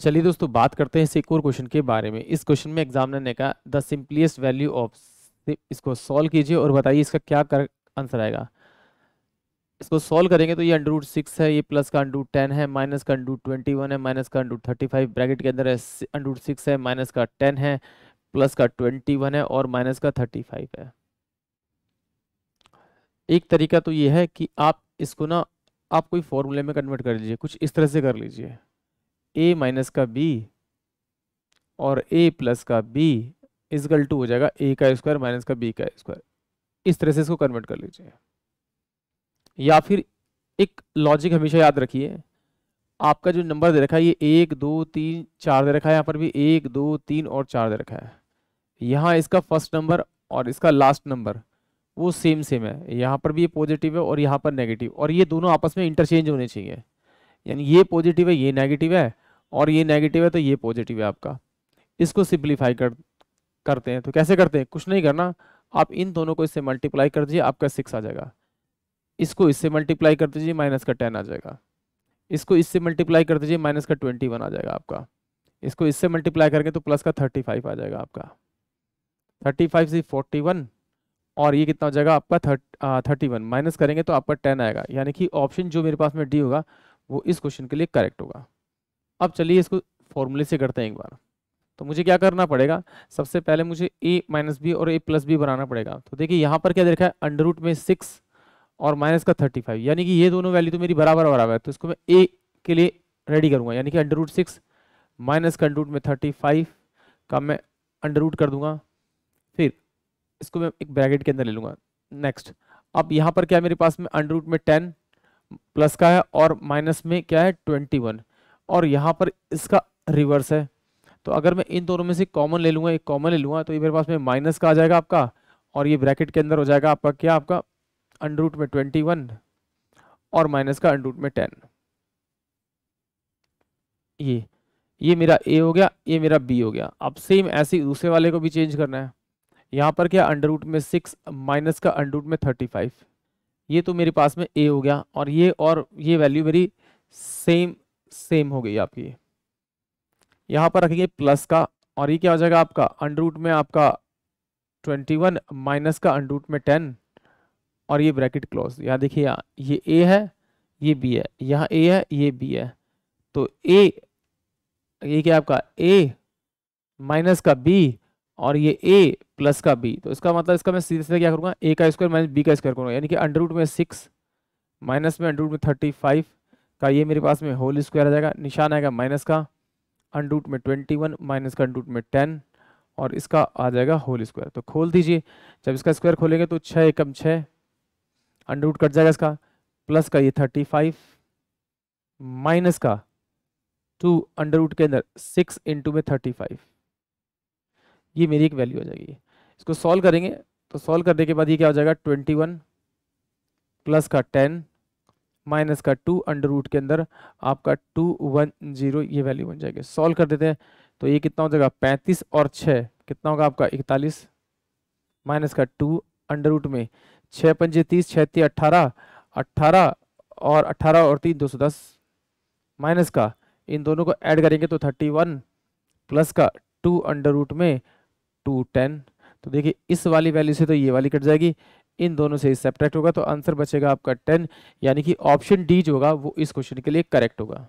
चलिए दोस्तों बात करते हैं इस एक और क्वेश्चन के बारे में इस क्वेश्चन में एग्जामिनर ने कहा द सिंपलीस्ट वैल्यू ऑफ इसको सॉल्व कीजिए और बताइए इसका क्या कर आंसर आएगा इसको सॉल्व करेंगे तो ये अंडरूट सिक्स है ये प्लस का अंडरूट टेन है माइनस का अंडरूट ट्वेंटी वन है माइनस का अंडरूट थर्टी फाइव ब्रैकेट के अंदर अंडरूट सिक्स है माइनस का टेन है प्लस का ट्वेंटी वन है और माइनस का थर्टी फाइव है एक तरीका तो ये है कि आप इसको ना आप कोई फॉर्मूले में कन्वर्ट कर लीजिए कुछ इस तरह से कर लीजिए ए माइनस का बी और ए प्लस का बी इजगल टू हो जाएगा ए का स्क्वायर माइनस का बी का स्क्वायर इस तरह से इसको कन्वर्ट कर लीजिए या फिर एक लॉजिक हमेशा याद रखिए आपका जो नंबर दे रखा है ये एक दो तीन चार दे रखा है यहाँ पर भी एक दो तीन और चार दे रखा है यहाँ इसका फर्स्ट नंबर और इसका लास्ट नंबर वो सेम सेम है यहाँ पर भी ये पॉजिटिव है और यहाँ पर नेगेटिव और ये दोनों आपस में इंटरचेंज होने चाहिए यानी ये पॉजिटिव है ये नेगेटिव है और ये नेगेटिव है तो ये पॉजिटिव है आपका इसको सिंप्लीफाई कर करते हैं तो कैसे करते हैं कुछ नहीं करना आप इन दोनों को इससे मल्टीप्लाई कर दीजिए आपका सिक्स आ जाएगा इसको इससे मल्टीप्लाई कर दीजिए माइनस का टेन आ जाएगा इसको इससे मल्टीप्लाई कर दीजिए माइनस का ट्वेंटी वन आ जाएगा आपका इसको इससे मल्टीप्लाई करके तो प्लस का थर्टी फाइव आ जाएगा आपका थर्टी फाइव से फोर्टी वन और ये कितना हो जाएगा आपका थर्टी वन माइनस करेंगे तो आपका टेन आएगा यानी कि ऑप्शन जो मेरे पास में डी होगा वो इस क्वेश्चन के लिए करेक्ट होगा अब चलिए इसको फॉर्मूले से करते हैं एक बार तो मुझे क्या करना पड़ेगा सबसे पहले मुझे ए माइनस बी और ए प्लस बी बनाना पड़ेगा तो देखिए यहाँ पर क्या देखा है अंडर रूट में सिक्स और माइनस का थर्टी फाइव यानी कि ये दोनों वैल्यू तो मेरी बराबर बराबर है तो इसको मैं ए के लिए रेडी करूँगा यानी कि अंडर रूट सिक्स माइनस का अंडर रूट में थर्टी फाइव का मैं अंडर रूट कर दूंगा फिर इसको मैं एक ब्रैकेट के अंदर ले लूँगा नेक्स्ट अब यहाँ पर क्या है मेरे पास में अंडर रूट में टेन प्लस का है और माइनस में क्या है ट्वेंटी वन और यहाँ पर इसका रिवर्स है तो अगर मैं इन दोनों में से कॉमन ले लूँगा एक कॉमन ले लूँगा तो ये मेरे पास में माइनस का आ जाएगा आपका और ये ब्रैकेट के अंदर हो जाएगा आपका क्या आपका अंडर रूट में ट्वेंटी वन और माइनस का अंडर रूट में टेन ये ये मेरा ए हो गया ये मेरा बी हो गया अब सेम ऐसे दूसरे वाले को भी चेंज करना है यहाँ पर क्या अंडर रूट में सिक्स माइनस का अंडर रूट में थर्टी फाइव ये तो मेरे पास में ए हो गया और ये और ये वैल्यू मेरी सेम सेम हो गई आपकी यहाँ पर रखेंगे प्लस का और ये क्या हो जाएगा आपका अंडरूट में आपका ट्वेंटी वन माइनस का अंडरूट में टेन और ये ब्रैकेट क्लोज यहाँ देखिए यहाँ ये ए है ये बी है यहाँ ए है ये बी है तो ए ये क्या आपका ए माइनस का बी और ये ए प्लस का बी तो इसका मतलब इसका मैं सीधे सीधे क्या करूँगा ए का स्क्वायर माइनस बी का स्क्वायर करूँगा यानी कि अंडर रूट में सिक्स माइनस में अंडर रूट में थर्टी फाइव का ये मेरे पास में होल स्क्वायर आ जाएगा निशान आएगा माइनस का अंडूट में ट्वेंटी वन माइनस का अंडूट में टेन और इसका आ जाएगा होल स्क्वायर तो खोल दीजिए जब इसका स्क्वायर खोलेंगे तो छः एकम छः अंडरूट कट जाएगा इसका प्लस का ये थर्टी फाइव माइनस का टू अंडरूट के अंदर सिक्स इंटू में थर्टी फाइव ये मेरी एक वैल्यू आ जाएगी इसको सॉल्व करेंगे तो सॉल्व करने के बाद ये क्या हो जाएगा ट्वेंटी वन प्लस का टेन माइनस का टू अंडर रूट के अंदर आपका टू वन जीरो ये वैल्यू बन जाएगी सॉल्व कर देते हैं तो ये कितना हो जाएगा पैंतीस और छः कितना होगा आपका इकतालीस माइनस का टू अंडर रूट में छः पंजे तीस छः ती अट्ठारह अट्ठारह और अट्ठारह और तीन दो सौ दस माइनस का इन दोनों को ऐड करेंगे तो थर्टी वन प्लस का टू अंडर रूट में टू टेन तो देखिए इस वाली वैल्यू से तो ये वाली कट जाएगी इन दोनों से सेपरेट होगा तो आंसर बचेगा आपका टेन यानी कि ऑप्शन डी जो होगा वो इस क्वेश्चन के लिए करेक्ट होगा